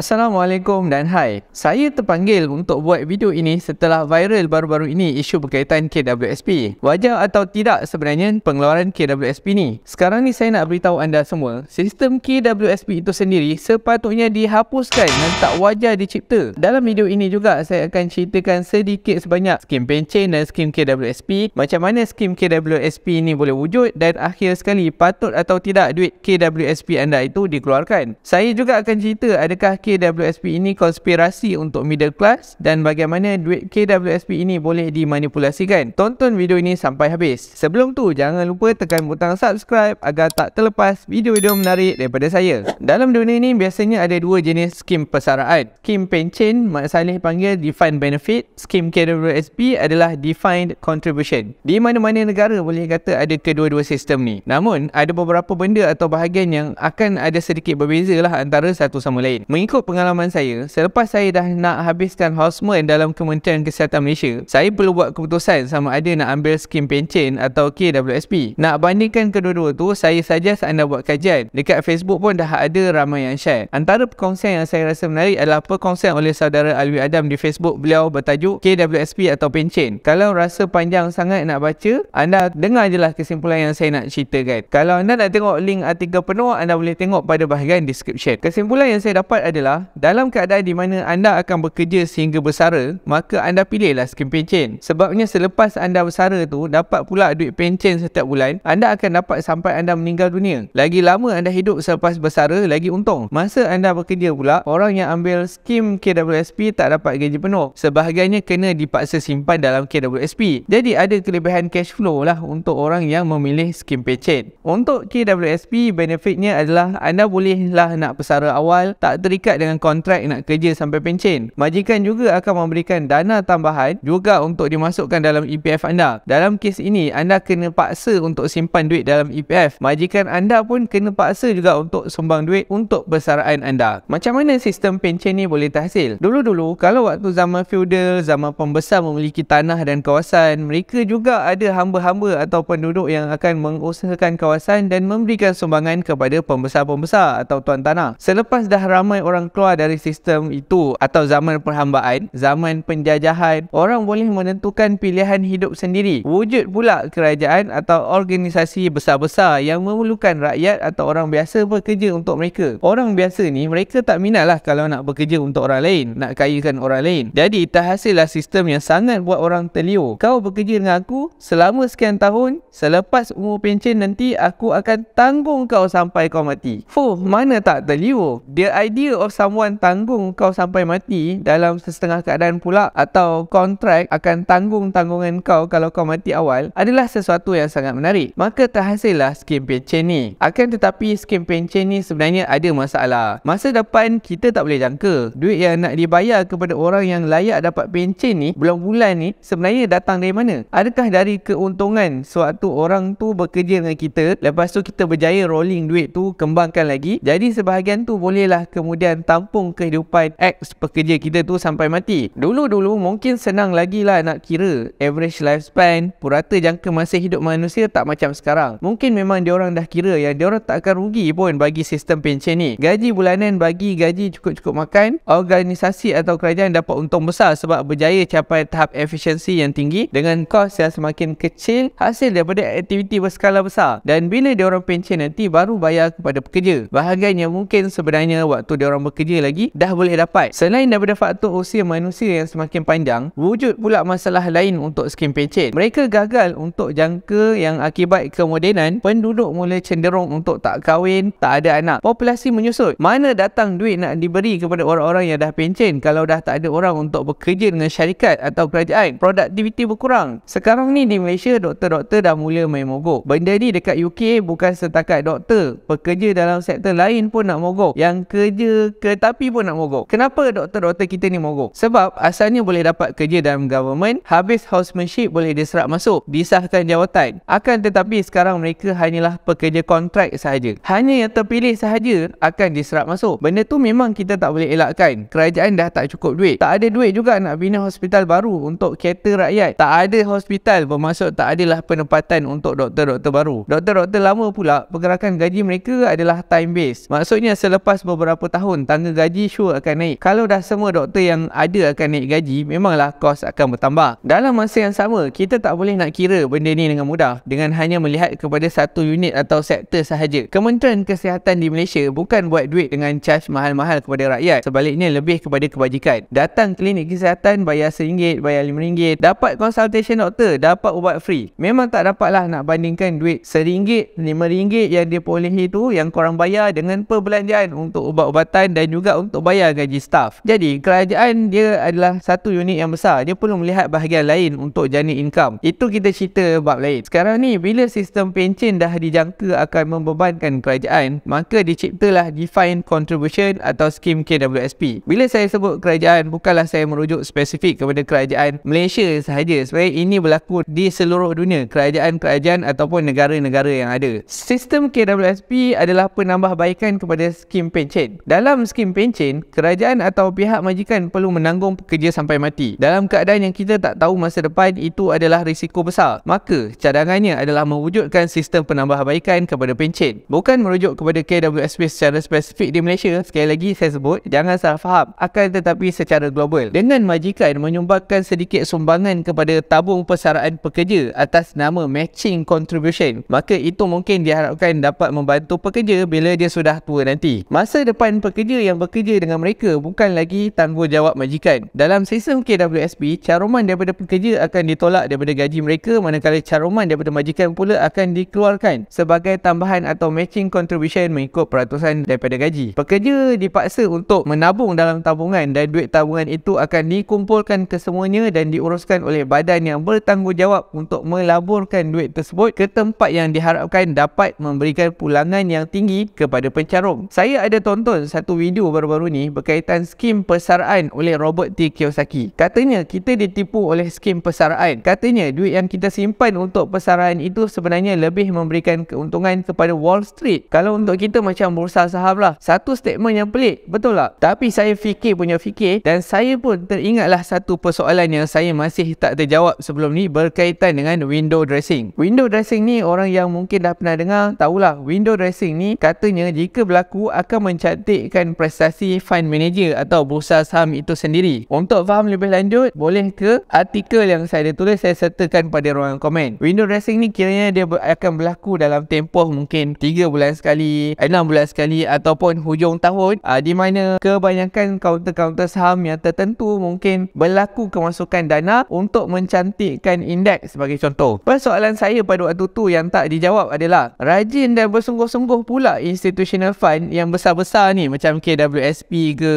Assalamualaikum dan hai. Saya terpanggil untuk buat video ini setelah viral baru-baru ini isu berkaitan KWSP. Wajar atau tidak sebenarnya pengeluaran KWSP ni? Sekarang ni saya nak beritahu anda semua, sistem KWSP itu sendiri sepatutnya dihapuskan dan tak wajar dicipta. Dalam video ini juga saya akan ceritakan sedikit sebanyak skim pencen dan skim KWSP, macam mana skim KWSP ini boleh wujud dan akhir sekali patut atau tidak duit KWSP anda itu dikeluarkan. Saya juga akan cerita adakah KWSP KWSP ini konspirasi untuk middle class dan bagaimana duit KWSP ini boleh dimanipulasikan. Tonton video ini sampai habis. Sebelum tu, jangan lupa tekan butang subscribe agar tak terlepas video-video menarik daripada saya. Dalam dunia ini, biasanya ada dua jenis skim persaraan. Skim pension, Mak Saleh panggil defined benefit. Skim KWSP adalah defined contribution. Di mana-mana negara boleh kata ada kedua-dua sistem ni. Namun, ada beberapa benda atau bahagian yang akan ada sedikit berbeza lah antara satu sama lain. Mengikut mengikut pengalaman saya, selepas saya dah nak habiskan houseman dalam Kementerian Kesihatan Malaysia, saya perlu buat keputusan sama ada nak ambil skim pencen atau KWSP. Nak bandingkan kedua-dua tu, saya saja anda buat kajian. Dekat Facebook pun dah ada ramai yang share. Antara perkongsian yang saya rasa menarik adalah perkongsian oleh saudara Alwi Adam di Facebook beliau bertajuk KWSP atau pencen. Kalau rasa panjang sangat nak baca, anda dengar je lah kesimpulan yang saya nak ceritakan. Kalau anda nak tengok link artikel penuh, anda boleh tengok pada bahagian description. Kesimpulan yang saya dapat adalah adalah dalam keadaan di mana anda akan bekerja sehingga bersara, maka anda pilihlah skim pencen. Sebabnya selepas anda bersara tu, dapat pula duit pencen setiap bulan, anda akan dapat sampai anda meninggal dunia. Lagi lama anda hidup selepas bersara, lagi untung. Masa anda bekerja pula, orang yang ambil skim KWSP tak dapat gaji penuh. Sebahagiannya kena dipaksa simpan dalam KWSP. Jadi ada kelebihan cash flow lah untuk orang yang memilih skim pencen. Untuk KWSP, benefitnya adalah anda bolehlah nak bersara awal, tak terikat terikat dengan kontrak nak kerja sampai pencen. Majikan juga akan memberikan dana tambahan juga untuk dimasukkan dalam EPF anda. Dalam kes ini, anda kena paksa untuk simpan duit dalam EPF. Majikan anda pun kena paksa juga untuk sumbang duit untuk persaraan anda. Macam mana sistem pencen ni boleh terhasil? Dulu-dulu, kalau waktu zaman feudal, zaman pembesar memiliki tanah dan kawasan, mereka juga ada hamba-hamba atau penduduk yang akan mengusahakan kawasan dan memberikan sumbangan kepada pembesar-pembesar atau tuan tanah. Selepas dah ramai orang orang keluar dari sistem itu atau zaman perhambaan, zaman penjajahan, orang boleh menentukan pilihan hidup sendiri. Wujud pula kerajaan atau organisasi besar-besar yang memerlukan rakyat atau orang biasa bekerja untuk mereka. Orang biasa ni mereka tak minatlah kalau nak bekerja untuk orang lain, nak kayakan orang lain. Jadi tak terhasillah sistem yang sangat buat orang terliur. Kau bekerja dengan aku selama sekian tahun, selepas umur pencen nanti aku akan tanggung kau sampai kau mati. Fuh, mana tak terliur. The idea of someone tanggung kau sampai mati dalam sesetengah keadaan pula atau kontrak akan tanggung tanggungan kau kalau kau mati awal adalah sesuatu yang sangat menarik. Maka terhasillah skim pencen ni. Akan tetapi skim pencen ni sebenarnya ada masalah. Masa depan kita tak boleh jangka. Duit yang nak dibayar kepada orang yang layak dapat pencen ni bulan-bulan ni sebenarnya datang dari mana? Adakah dari keuntungan suatu orang tu bekerja dengan kita lepas tu kita berjaya rolling duit tu kembangkan lagi jadi sebahagian tu bolehlah kemudian tampung kehidupan ex pekerja kita tu sampai mati. Dulu-dulu mungkin senang lagi lah nak kira average lifespan, purata jangka masa hidup manusia tak macam sekarang. Mungkin memang dia orang dah kira yang diorang tak akan rugi pun bagi sistem pension ni. Gaji bulanan bagi gaji cukup-cukup makan, organisasi atau kerajaan dapat untung besar sebab berjaya capai tahap efisiensi yang tinggi dengan kos yang semakin kecil hasil daripada aktiviti berskala besar dan bila dia orang pension nanti baru bayar kepada pekerja. Bahagian yang mungkin sebenarnya waktu dia orang bekerja lagi dah boleh dapat. Selain daripada faktor usia manusia yang semakin panjang, wujud pula masalah lain untuk skim pencen. Mereka gagal untuk jangka yang akibat kemodenan, penduduk mula cenderung untuk tak kahwin, tak ada anak. Populasi menyusut. Mana datang duit nak diberi kepada orang-orang yang dah pencen kalau dah tak ada orang untuk bekerja dengan syarikat atau kerajaan? Produktiviti berkurang. Sekarang ni di Malaysia, doktor-doktor dah mula main mogok. Benda ni dekat UK bukan setakat doktor. Pekerja dalam sektor lain pun nak mogok. Yang kerja kereta api pun nak mogok. Kenapa doktor-doktor kita ni mogok? Sebab asalnya boleh dapat kerja dalam government, habis housemanship boleh diserap masuk, disahkan jawatan. Akan tetapi sekarang mereka hanyalah pekerja kontrak sahaja. Hanya yang terpilih sahaja akan diserap masuk. Benda tu memang kita tak boleh elakkan. Kerajaan dah tak cukup duit. Tak ada duit juga nak bina hospital baru untuk kereta rakyat. Tak ada hospital bermaksud tak adalah penempatan untuk doktor-doktor baru. Doktor-doktor lama pula pergerakan gaji mereka adalah time based. Maksudnya selepas beberapa tahun tanda gaji sure akan naik. Kalau dah semua doktor yang ada akan naik gaji, memanglah kos akan bertambah. Dalam masa yang sama, kita tak boleh nak kira benda ni dengan mudah dengan hanya melihat kepada satu unit atau sektor sahaja. Kementerian Kesihatan di Malaysia bukan buat duit dengan charge mahal-mahal kepada rakyat. Sebaliknya lebih kepada kebajikan. Datang klinik kesihatan bayar RM1, bayar RM5, dapat consultation doktor, dapat ubat free. Memang tak dapatlah nak bandingkan duit RM1, RM5 yang diperolehi itu yang korang bayar dengan perbelanjaan untuk ubat-ubatan pendidikan dan juga untuk bayar gaji staff. Jadi, kerajaan dia adalah satu unit yang besar. Dia perlu melihat bahagian lain untuk jani income. Itu kita cerita bab lain. Sekarang ni, bila sistem pencen dah dijangka akan membebankan kerajaan, maka diciptalah defined contribution atau skim KWSP. Bila saya sebut kerajaan, bukanlah saya merujuk spesifik kepada kerajaan Malaysia sahaja. Sebab ini berlaku di seluruh dunia. Kerajaan-kerajaan ataupun negara-negara yang ada. Sistem KWSP adalah penambahbaikan kepada skim pencen. Dalam dalam skim pencen, kerajaan atau pihak majikan perlu menanggung pekerja sampai mati. Dalam keadaan yang kita tak tahu masa depan, itu adalah risiko besar. Maka, cadangannya adalah mewujudkan sistem penambahbaikan kepada pencen. Bukan merujuk kepada KWSP secara spesifik di Malaysia, sekali lagi saya sebut, jangan salah faham, akan tetapi secara global. Dengan majikan menyumbangkan sedikit sumbangan kepada tabung persaraan pekerja atas nama matching contribution, maka itu mungkin diharapkan dapat membantu pekerja bila dia sudah tua nanti. Masa depan pekerja pekerja yang bekerja dengan mereka bukan lagi jawab majikan. Dalam sistem KWSP, caruman daripada pekerja akan ditolak daripada gaji mereka manakala caruman daripada majikan pula akan dikeluarkan sebagai tambahan atau matching contribution mengikut peratusan daripada gaji. Pekerja dipaksa untuk menabung dalam tabungan dan duit tabungan itu akan dikumpulkan kesemuanya dan diuruskan oleh badan yang bertanggungjawab untuk melaburkan duit tersebut ke tempat yang diharapkan dapat memberikan pulangan yang tinggi kepada pencarum. Saya ada tonton satu video baru-baru ni berkaitan skim persaraan oleh Robert T. Kiyosaki. Katanya kita ditipu oleh skim persaraan. Katanya duit yang kita simpan untuk persaraan itu sebenarnya lebih memberikan keuntungan kepada Wall Street. Kalau untuk kita macam bursa saham lah. Satu statement yang pelik. Betul tak? Tapi saya fikir punya fikir dan saya pun teringatlah satu persoalan yang saya masih tak terjawab sebelum ni berkaitan dengan window dressing. Window dressing ni orang yang mungkin dah pernah dengar tahulah window dressing ni katanya jika berlaku akan mencantikkan prestasi fund manager atau bursa saham itu sendiri. Untuk faham lebih lanjut, boleh ke artikel yang saya ada tulis saya sertakan pada ruangan komen. Window dressing ni kiranya dia akan berlaku dalam tempoh mungkin 3 bulan sekali, 6 bulan sekali ataupun hujung tahun aa, ah, di mana kebanyakan kaunter-kaunter saham yang tertentu mungkin berlaku kemasukan dana untuk mencantikkan indeks sebagai contoh. Persoalan saya pada waktu tu yang tak dijawab adalah rajin dan bersungguh-sungguh pula institutional fund yang besar-besar ni macam mungkin WSP ke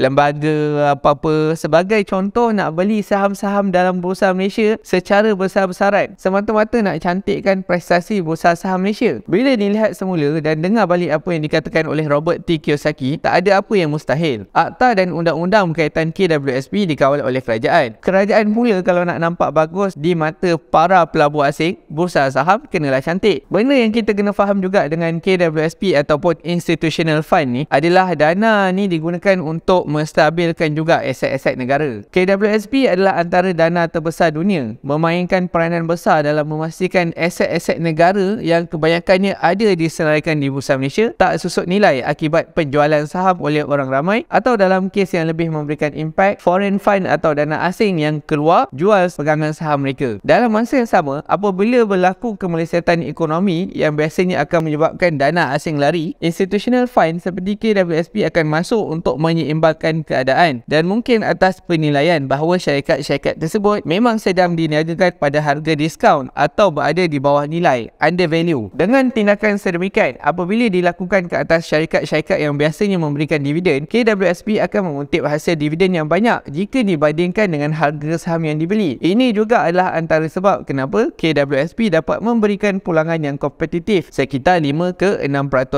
lembaga apa-apa sebagai contoh nak beli saham-saham dalam bursa Malaysia secara besar-besaran semata-mata nak cantikkan prestasi bursa saham Malaysia bila dilihat semula dan dengar balik apa yang dikatakan oleh Robert T. Kiyosaki tak ada apa yang mustahil akta dan undang-undang berkaitan KWSP dikawal oleh kerajaan kerajaan mula kalau nak nampak bagus di mata para pelabur asing bursa saham kenalah cantik benda yang kita kena faham juga dengan KWSP ataupun Institutional Fund ni adalah dana ni digunakan untuk menstabilkan juga aset-aset negara. KWSP adalah antara dana terbesar dunia, memainkan peranan besar dalam memastikan aset-aset negara yang kebanyakannya ada diselaraikan di Bursa Malaysia tak susut nilai akibat penjualan saham oleh orang ramai atau dalam kes yang lebih memberikan impact, foreign fund atau dana asing yang keluar jual pegangan saham mereka. Dalam masa yang sama, apabila berlaku kemelesetan ekonomi yang biasanya akan menyebabkan dana asing lari, institutional fund seperti KWSP ISP akan masuk untuk menyeimbangkan keadaan dan mungkin atas penilaian bahawa syarikat-syarikat tersebut memang sedang diniagakan pada harga diskaun atau berada di bawah nilai under value. Dengan tindakan sedemikian, apabila dilakukan ke atas syarikat-syarikat yang biasanya memberikan dividen, KWSP akan menguntip hasil dividen yang banyak jika dibandingkan dengan harga saham yang dibeli. Ini juga adalah antara sebab kenapa KWSP dapat memberikan pulangan yang kompetitif sekitar 5 ke 6%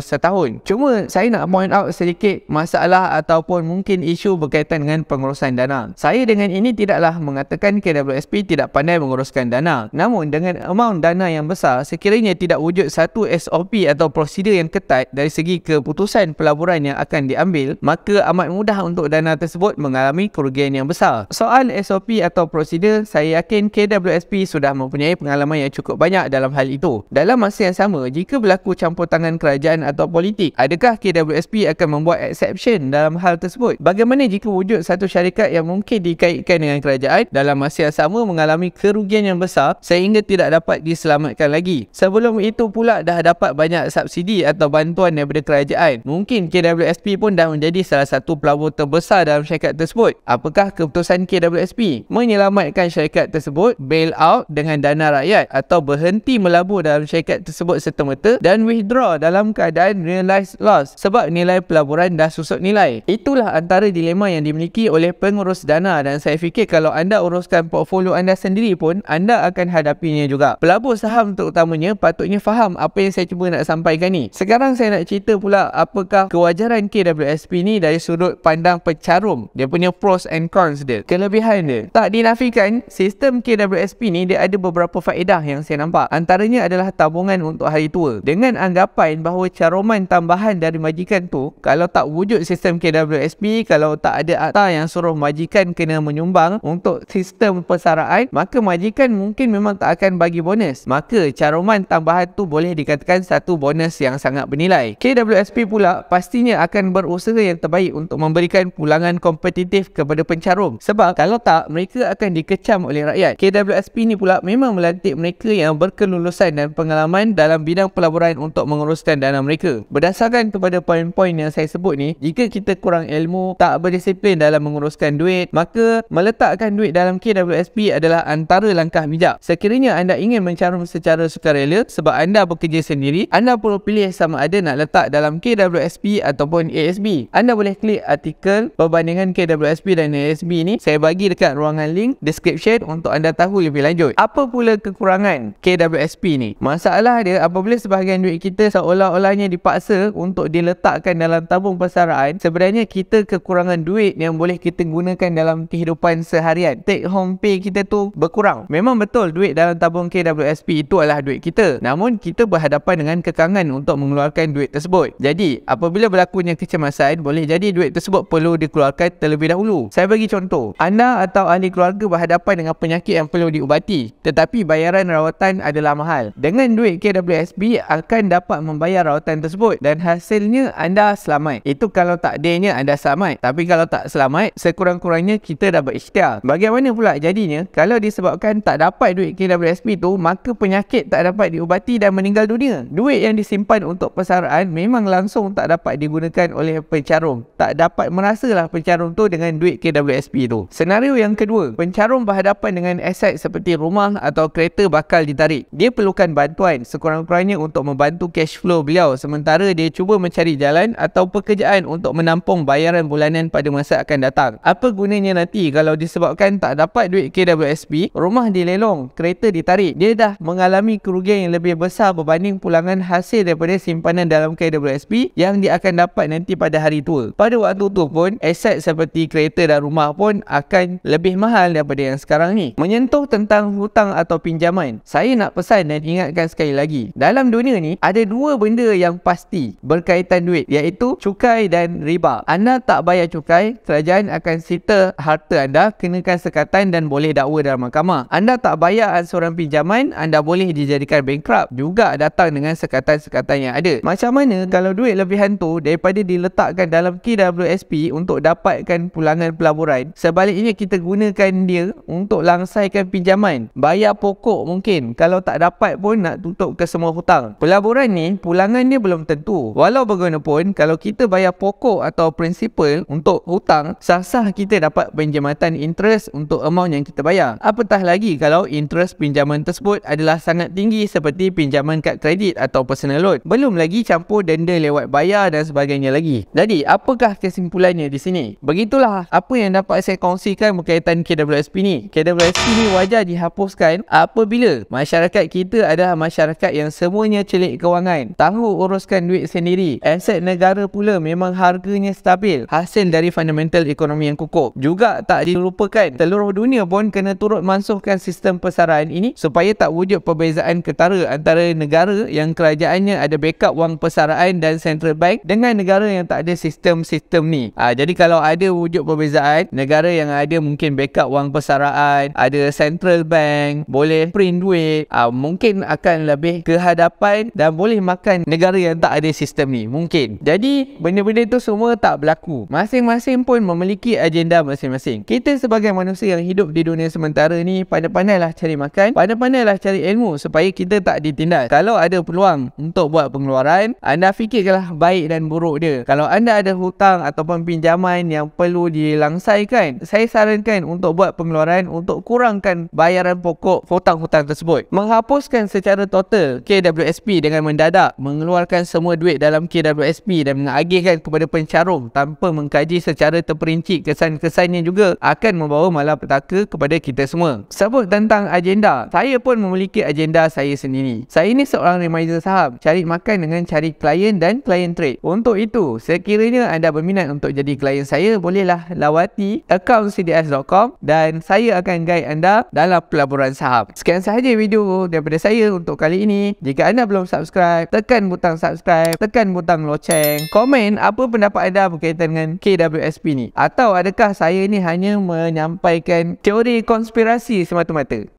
setahun. Cuma saya nak point out sedikit sedikit masalah ataupun mungkin isu berkaitan dengan pengurusan dana. Saya dengan ini tidaklah mengatakan KWSP tidak pandai menguruskan dana. Namun dengan amount dana yang besar, sekiranya tidak wujud satu SOP atau prosedur yang ketat dari segi keputusan pelaburan yang akan diambil, maka amat mudah untuk dana tersebut mengalami kerugian yang besar. Soal SOP atau prosedur, saya yakin KWSP sudah mempunyai pengalaman yang cukup banyak dalam hal itu. Dalam masa yang sama, jika berlaku campur tangan kerajaan atau politik, adakah KWSP akan mem- membuat exception dalam hal tersebut. Bagaimana jika wujud satu syarikat yang mungkin dikaitkan dengan kerajaan dalam masa yang sama mengalami kerugian yang besar sehingga tidak dapat diselamatkan lagi. Sebelum itu pula dah dapat banyak subsidi atau bantuan daripada kerajaan. Mungkin KWSP pun dah menjadi salah satu pelabur terbesar dalam syarikat tersebut. Apakah keputusan KWSP? Menyelamatkan syarikat tersebut, bail out dengan dana rakyat atau berhenti melabur dalam syarikat tersebut serta-merta dan withdraw dalam keadaan realised loss sebab nilai pelabur pelaburan dah susut nilai. Itulah antara dilema yang dimiliki oleh pengurus dana dan saya fikir kalau anda uruskan portfolio anda sendiri pun, anda akan hadapinya juga. Pelabur saham terutamanya patutnya faham apa yang saya cuba nak sampaikan ni. Sekarang saya nak cerita pula apakah kewajaran KWSP ni dari sudut pandang pecarum. Dia punya pros and cons dia. Kelebihan dia. Tak dinafikan, sistem KWSP ni dia ada beberapa faedah yang saya nampak. Antaranya adalah tabungan untuk hari tua. Dengan anggapan bahawa caruman tambahan dari majikan tu, kalau kalau tak wujud sistem KWSP, kalau tak ada akta yang suruh majikan kena menyumbang untuk sistem persaraan, maka majikan mungkin memang tak akan bagi bonus. Maka caruman tambahan tu boleh dikatakan satu bonus yang sangat bernilai. KWSP pula pastinya akan berusaha yang terbaik untuk memberikan pulangan kompetitif kepada pencarum. Sebab kalau tak, mereka akan dikecam oleh rakyat. KWSP ni pula memang melantik mereka yang berkelulusan dan pengalaman dalam bidang pelaburan untuk menguruskan dana mereka. Berdasarkan kepada poin-poin yang saya sebut ni jika kita kurang ilmu tak berdisiplin dalam menguruskan duit maka meletakkan duit dalam KWSP adalah antara langkah bijak sekiranya anda ingin mencarum secara sukarela sebab anda bekerja sendiri anda perlu pilih sama ada nak letak dalam KWSP ataupun ASB anda boleh klik artikel perbandingan KWSP dan ASB ni saya bagi dekat ruangan link description untuk anda tahu lebih lanjut apa pula kekurangan KWSP ni masalah dia apabila sebahagian duit kita seolah-olahnya dipaksa untuk diletakkan dalam tabung tabung pasaran sebenarnya kita kekurangan duit yang boleh kita gunakan dalam kehidupan seharian take home pay kita tu berkurang memang betul duit dalam tabung KWSP itu adalah duit kita namun kita berhadapan dengan kekangan untuk mengeluarkan duit tersebut jadi apabila berlakunya kecemasan boleh jadi duit tersebut perlu dikeluarkan terlebih dahulu saya bagi contoh anda atau ahli keluarga berhadapan dengan penyakit yang perlu diubati tetapi bayaran rawatan adalah mahal dengan duit KWSP akan dapat membayar rawatan tersebut dan hasilnya anda selamat selamat. Itu kalau takdirnya anda selamat. Tapi kalau tak selamat, sekurang-kurangnya kita dah berikhtiar. Bagaimana pula jadinya, kalau disebabkan tak dapat duit KWSP tu, maka penyakit tak dapat diubati dan meninggal dunia. Duit yang disimpan untuk persaraan memang langsung tak dapat digunakan oleh pencarum. Tak dapat merasalah pencarum tu dengan duit KWSP tu. Senario yang kedua, pencarum berhadapan dengan aset seperti rumah atau kereta bakal ditarik. Dia perlukan bantuan sekurang-kurangnya untuk membantu cash flow beliau sementara dia cuba mencari jalan ataupun pekerjaan untuk menampung bayaran bulanan pada masa akan datang. Apa gunanya nanti kalau disebabkan tak dapat duit KWSP, rumah dilelong, kereta ditarik. Dia dah mengalami kerugian yang lebih besar berbanding pulangan hasil daripada simpanan dalam KWSP yang dia akan dapat nanti pada hari tua. Pada waktu tu pun, aset seperti kereta dan rumah pun akan lebih mahal daripada yang sekarang ni. Menyentuh tentang hutang atau pinjaman, saya nak pesan dan ingatkan sekali lagi. Dalam dunia ni, ada dua benda yang pasti berkaitan duit iaitu cukup cukai dan riba. Anda tak bayar cukai, kerajaan akan sita harta anda, kenakan sekatan dan boleh dakwa dalam mahkamah. Anda tak bayar ansuran pinjaman, anda boleh dijadikan bankrupt juga datang dengan sekatan-sekatan yang ada. Macam mana kalau duit lebihan tu daripada diletakkan dalam KWSP untuk dapatkan pulangan pelaburan, sebaliknya kita gunakan dia untuk langsaikan pinjaman, bayar pokok mungkin kalau tak dapat pun nak tutup ke semua hutang. Pelaburan ni pulangan dia belum tentu. Walau bagaimanapun kalau kita kita bayar pokok atau prinsipal untuk hutang, sah-sah kita dapat penjimatan interest untuk amount yang kita bayar. Apatah lagi kalau interest pinjaman tersebut adalah sangat tinggi seperti pinjaman kad kredit atau personal loan. Belum lagi campur denda lewat bayar dan sebagainya lagi. Jadi, apakah kesimpulannya di sini? Begitulah apa yang dapat saya kongsikan berkaitan KWSP ni. KWSP ni wajar dihapuskan apabila masyarakat kita adalah masyarakat yang semuanya celik kewangan, tahu uruskan duit sendiri, aset negara pun pula memang harganya stabil hasil dari fundamental ekonomi yang kukuh juga tak dilupakan seluruh dunia pun kena turut mansuhkan sistem pesaraan ini supaya tak wujud perbezaan ketara antara negara yang kerajaannya ada backup wang pesaraan dan central bank dengan negara yang tak ada sistem-sistem ni ha, jadi kalau ada wujud perbezaan negara yang ada mungkin backup wang pesaraan ada central bank boleh print duit ha, mungkin akan lebih kehadapan dan boleh makan negara yang tak ada sistem ni mungkin jadi benda-benda tu semua tak berlaku. Masing-masing pun memiliki agenda masing-masing. Kita sebagai manusia yang hidup di dunia sementara ni, pandai lah cari makan, pandai lah cari ilmu supaya kita tak ditindas. Kalau ada peluang untuk buat pengeluaran, anda fikirkanlah baik dan buruk dia. Kalau anda ada hutang ataupun pinjaman yang perlu dilangsaikan, saya sarankan untuk buat pengeluaran untuk kurangkan bayaran pokok hutang-hutang tersebut. Menghapuskan secara total KWSP dengan mendadak mengeluarkan semua duit dalam KWSP dan agihkan kepada pencarum tanpa mengkaji secara terperinci kesan-kesannya juga akan membawa malapetaka kepada kita semua. Sebut tentang agenda, saya pun memiliki agenda saya sendiri. Saya ini seorang remaja saham, cari makan dengan cari klien dan klien trade. Untuk itu, sekiranya anda berminat untuk jadi klien saya, bolehlah lawati account cds.com dan saya akan guide anda dalam pelaburan saham. Sekian sahaja video daripada saya untuk kali ini. Jika anda belum subscribe, tekan butang subscribe, tekan butang loceng, komen komen apa pendapat anda berkaitan dengan KWSP ni? Atau adakah saya ni hanya menyampaikan teori konspirasi semata-mata?